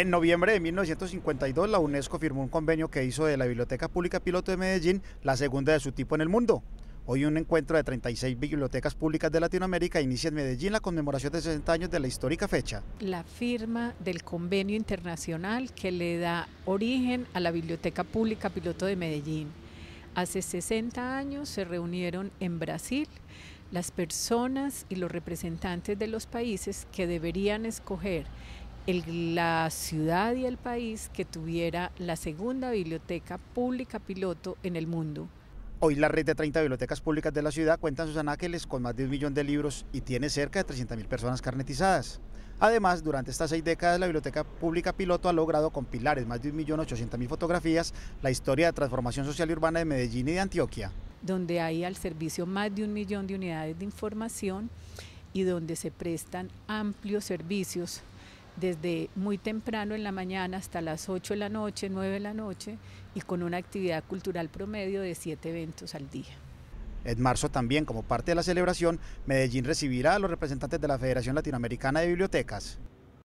En noviembre de 1952, la UNESCO firmó un convenio que hizo de la Biblioteca Pública Piloto de Medellín la segunda de su tipo en el mundo. Hoy un encuentro de 36 bibliotecas públicas de Latinoamérica inicia en Medellín la conmemoración de 60 años de la histórica fecha. La firma del convenio internacional que le da origen a la Biblioteca Pública Piloto de Medellín. Hace 60 años se reunieron en Brasil las personas y los representantes de los países que deberían escoger la ciudad y el país que tuviera la segunda biblioteca pública piloto en el mundo. Hoy la red de 30 bibliotecas públicas de la ciudad cuenta sus anáqueles con más de un millón de libros y tiene cerca de 300.000 personas carnetizadas. Además, durante estas seis décadas, la Biblioteca Pública Piloto ha logrado compilar pilares más de 1.800.000 fotografías la historia de transformación social y urbana de Medellín y de Antioquia. Donde hay al servicio más de un millón de unidades de información y donde se prestan amplios servicios desde muy temprano en la mañana hasta las 8 de la noche, 9 de la noche, y con una actividad cultural promedio de 7 eventos al día. En marzo también, como parte de la celebración, Medellín recibirá a los representantes de la Federación Latinoamericana de Bibliotecas.